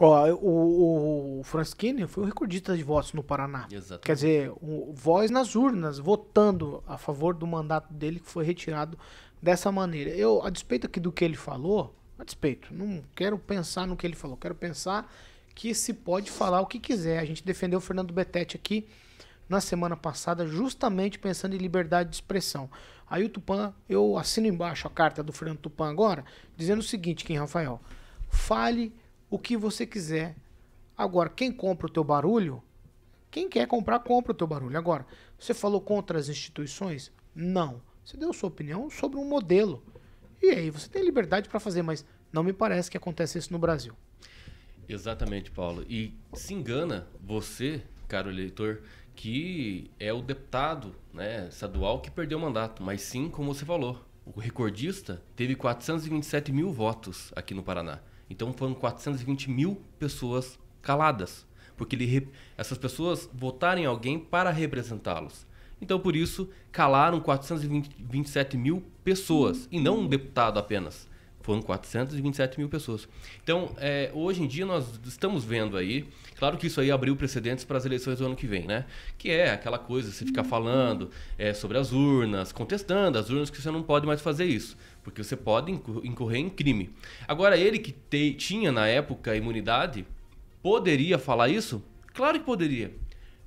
Ó, o, o Francisquini foi o recordista de votos no Paraná. Exatamente. Quer dizer, o, voz nas urnas, votando a favor do mandato dele, que foi retirado dessa maneira. Eu, a despeito aqui do que ele falou, a despeito, não quero pensar no que ele falou, quero pensar que se pode falar o que quiser. A gente defendeu o Fernando Betete aqui na semana passada, justamente pensando em liberdade de expressão. Aí o Tupan, eu assino embaixo a carta do Fernando Tupan agora, dizendo o seguinte, quem Rafael, fale o que você quiser. Agora, quem compra o teu barulho, quem quer comprar, compra o teu barulho. Agora, você falou contra as instituições? Não. Você deu sua opinião sobre um modelo. E aí, você tem liberdade para fazer, mas não me parece que acontece isso no Brasil. Exatamente, Paulo. E se engana você, caro eleitor, que é o deputado né, estadual que perdeu o mandato, mas sim, como você falou, o recordista teve 427 mil votos aqui no Paraná. Então foram 420 mil pessoas caladas, porque ele, essas pessoas votaram em alguém para representá-los. Então, por isso, calaram 427 mil pessoas, e não um deputado apenas foram 427 mil pessoas. Então, é, hoje em dia nós estamos vendo aí, claro que isso aí abriu precedentes para as eleições do ano que vem, né? Que é aquela coisa, você ficar falando é, sobre as urnas, contestando as urnas, que você não pode mais fazer isso, porque você pode incorrer em crime. Agora, ele que te, tinha na época imunidade, poderia falar isso? Claro que poderia.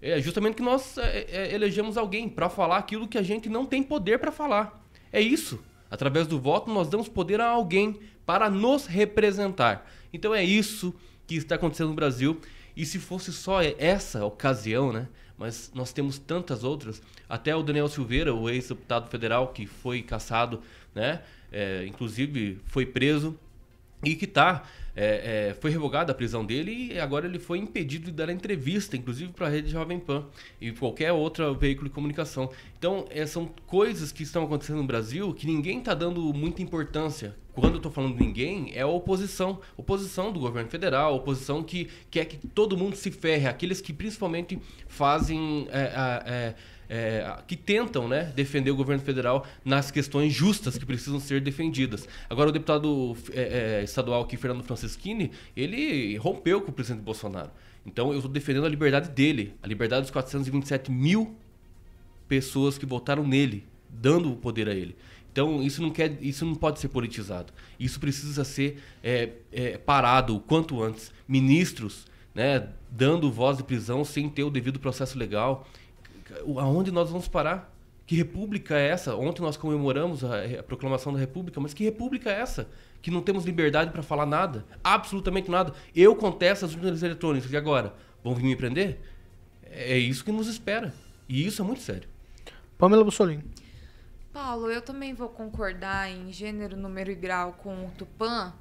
É justamente que nós é, é elegemos alguém para falar aquilo que a gente não tem poder para falar. É isso. Através do voto, nós damos poder a alguém para nos representar. Então é isso que está acontecendo no Brasil. E se fosse só essa ocasião, né? Mas nós temos tantas outras. Até o Daniel Silveira, o ex-deputado federal que foi caçado, né? É, inclusive foi preso e que está é, é, foi revogada a prisão dele e agora ele foi impedido de dar entrevista, inclusive para a rede Jovem Pan e qualquer outro veículo de comunicação. Então, é, são coisas que estão acontecendo no Brasil que ninguém está dando muita importância. Quando eu estou falando ninguém, é a oposição. Oposição do governo federal, oposição que quer que todo mundo se ferre, aqueles que principalmente fazem. É, é é, que tentam né, defender o governo federal nas questões justas que precisam ser defendidas. Agora, o deputado é, é, estadual aqui, Fernando Franceschini, ele rompeu com o presidente Bolsonaro. Então, eu estou defendendo a liberdade dele, a liberdade dos 427 mil pessoas que votaram nele, dando o poder a ele. Então isso não quer, isso não pode ser politizado. Isso precisa ser é, é, parado o quanto antes. Ministros, né, dando voz de prisão sem ter o devido processo legal aonde nós vamos parar? Que república é essa? Ontem nós comemoramos a, a proclamação da república, mas que república é essa? Que não temos liberdade para falar nada, absolutamente nada. Eu contesto as urnas eletrônicas e agora vão vir me prender? É, é isso que nos espera. E isso é muito sério. Pamela Bussolini. Paulo, eu também vou concordar em gênero, número e grau com o Tupã.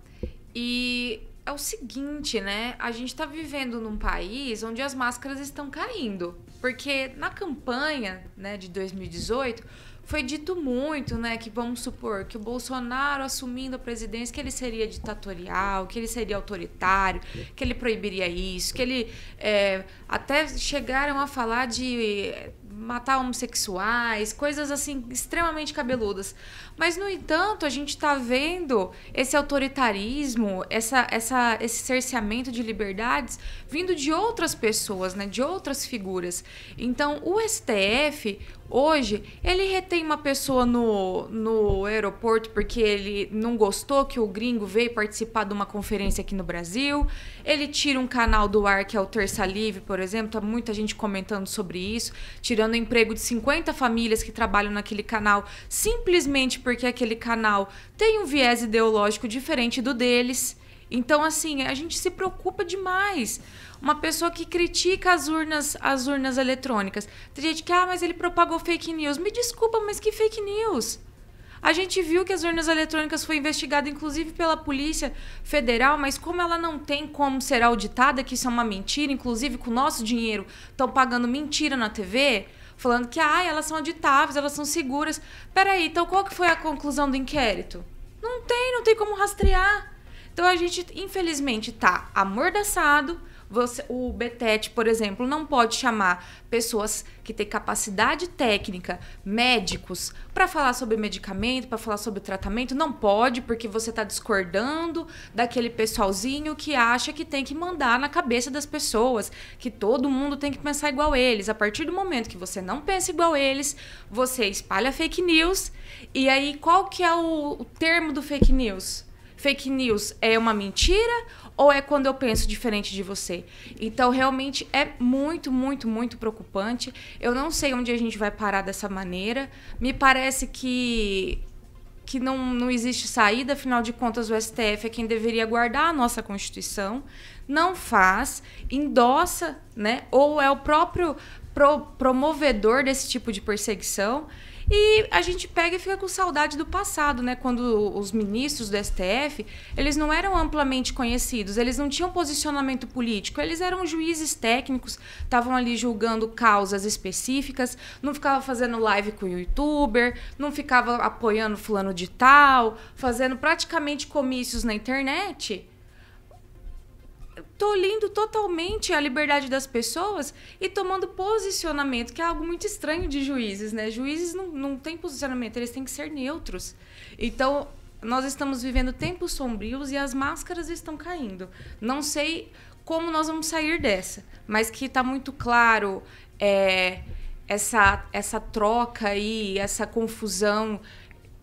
E é o seguinte, né? A gente está vivendo num país onde as máscaras estão caindo. Porque na campanha né, de 2018 foi dito muito, né, que vamos supor que o Bolsonaro assumindo a presidência que ele seria ditatorial, que ele seria autoritário, que ele proibiria isso, que ele é, até chegaram a falar de matar homossexuais, coisas assim extremamente cabeludas. Mas no entanto, a gente está vendo esse autoritarismo, essa, essa, esse cerceamento de liberdades vindo de outras pessoas, né, de outras figuras. Então, o STF, Hoje, ele retém uma pessoa no, no aeroporto porque ele não gostou que o gringo veio participar de uma conferência aqui no Brasil. Ele tira um canal do ar que é o Terça Livre, por exemplo. Tá muita gente comentando sobre isso, tirando o emprego de 50 famílias que trabalham naquele canal, simplesmente porque aquele canal tem um viés ideológico diferente do deles. Então, assim, a gente se preocupa demais. Uma pessoa que critica as urnas, as urnas eletrônicas. Tem gente que, ah, mas ele propagou fake news. Me desculpa, mas que fake news? A gente viu que as urnas eletrônicas foi investigada, inclusive, pela Polícia Federal, mas como ela não tem como ser auditada, que isso é uma mentira, inclusive com o nosso dinheiro estão pagando mentira na TV, falando que ah, elas são auditáveis, elas são seguras. Peraí, então qual que foi a conclusão do inquérito? Não tem, não tem como rastrear. Então a gente, infelizmente, tá amordaçado. Você, o BTET, por exemplo, não pode chamar pessoas que têm capacidade técnica, médicos, para falar sobre medicamento, para falar sobre tratamento. Não pode, porque você está discordando daquele pessoalzinho que acha que tem que mandar na cabeça das pessoas, que todo mundo tem que pensar igual eles. A partir do momento que você não pensa igual eles, você espalha fake news. E aí, qual que é o, o termo do fake news? fake news é uma mentira ou é quando eu penso diferente de você? Então, realmente é muito, muito, muito preocupante. Eu não sei onde a gente vai parar dessa maneira. Me parece que que não, não existe saída, afinal de contas, o STF é quem deveria guardar a nossa Constituição, não faz, endossa, né? Ou é o próprio pro, promovedor desse tipo de perseguição. E a gente pega e fica com saudade do passado, né? Quando os ministros do STF, eles não eram amplamente conhecidos, eles não tinham posicionamento político, eles eram juízes técnicos, estavam ali julgando causas específicas, não ficava fazendo live com o youtuber, não ficava apoiando fulano de tal, fazendo praticamente comícios na internet tolindo totalmente a liberdade das pessoas e tomando posicionamento, que é algo muito estranho de juízes, né? Juízes não, não têm posicionamento, eles têm que ser neutros. Então, nós estamos vivendo tempos sombrios e as máscaras estão caindo. Não sei como nós vamos sair dessa, mas que está muito claro é, essa, essa troca aí, essa confusão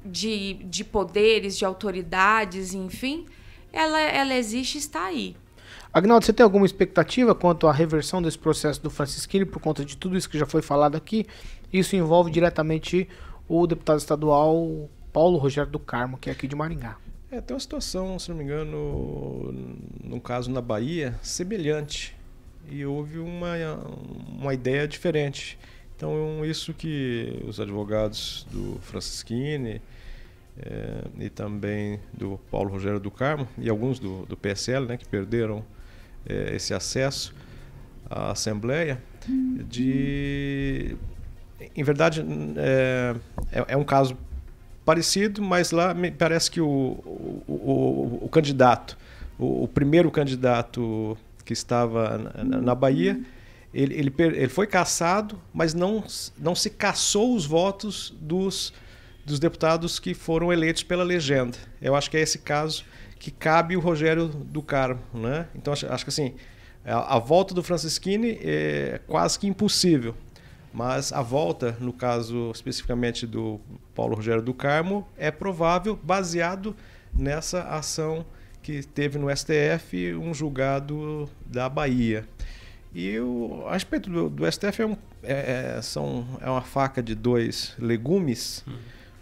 de, de poderes, de autoridades, enfim, ela, ela existe e está aí. Agnaldo, você tem alguma expectativa quanto à reversão desse processo do Francisquini por conta de tudo isso que já foi falado aqui? Isso envolve diretamente o deputado estadual Paulo Rogério do Carmo, que é aqui de Maringá. É, tem uma situação, se não me engano, no caso na Bahia, semelhante. E houve uma, uma ideia diferente. Então, isso que os advogados do Francisquini é, e também do Paulo Rogério do Carmo e alguns do, do PSL, né, que perderam é, esse acesso à Assembleia, de... Em verdade, eh, é, é um caso parecido, mas lá me parece que o, o, o, o candidato, o, primeiro candidato que estava na, na Bahia... Ele, ele, ele, foi caçado, mas não, não se caçou os votos dos dos deputados que foram eleitos pela legenda. Eu acho que é esse caso que cabe o Rogério do Carmo, né? Então acho, acho que assim a, a, volta do Francisquini é quase que impossível, mas a volta no caso especificamente do Paulo Rogério do Carmo é provável baseado nessa ação que teve no STF um julgado da Bahia. E o a respeito do, do STF é, um, é, é, são, é uma faca de dois legumes. Hum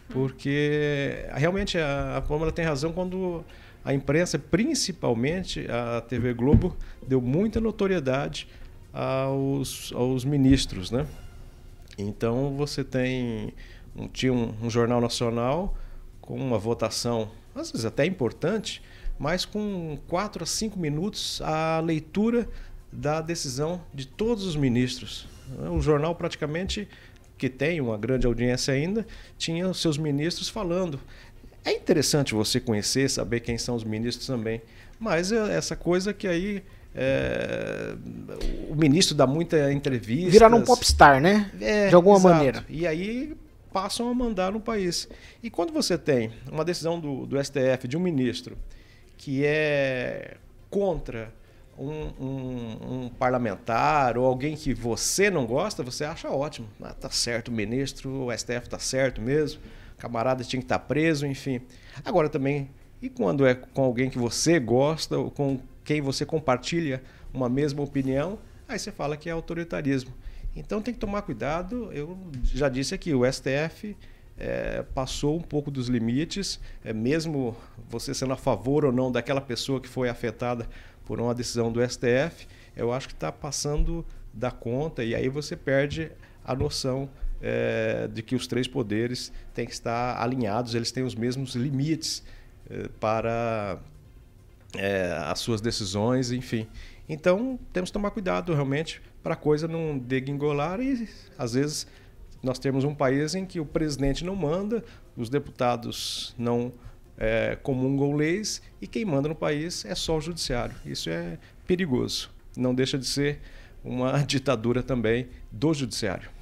porque realmente a, a Pâmela tem razão quando a imprensa, principalmente a TV Globo, deu muita notoriedade aos, aos ministros, né? Então você tem um, tinha um, um, jornal nacional com uma votação, às vezes até importante, mas com 4 a 5 minutos a leitura da decisão de todos os ministros. O é jornal praticamente que tem uma grande audiência ainda, tinha os seus ministros falando. É interessante você conhecer, saber quem são os ministros também, mas é essa coisa que aí é, o ministro dá muita entrevista. virar um popstar, né? É, de alguma exato. maneira. E aí passam a mandar no país. E quando você tem uma decisão do, do STF de um ministro que é contra um, um, um, parlamentar ou alguém que você não gosta, você acha ótimo. Ah, tá certo, o ministro, o STF tá certo mesmo, o camarada tinha que estar tá preso, enfim. Agora também, e quando é com alguém que você gosta ou com quem você compartilha uma mesma opinião, aí você fala que é autoritarismo. Então tem que tomar cuidado. Eu já disse aqui, o STF é, eh, passou um pouco dos limites, é, mesmo você sendo a favor ou não daquela pessoa que foi afetada por uma decisão do STF, eu acho que está passando da conta e aí você perde a noção é, de que os três poderes têm que estar alinhados, eles têm os mesmos limites é, para é, as suas decisões, enfim. Então temos que tomar cuidado realmente para a coisa não degingolar e às vezes nós temos um país em que o presidente não manda, os deputados não é, comungam leis e quem manda no país é só o judiciário. Isso é perigoso. Não deixa de ser uma ditadura também do judiciário.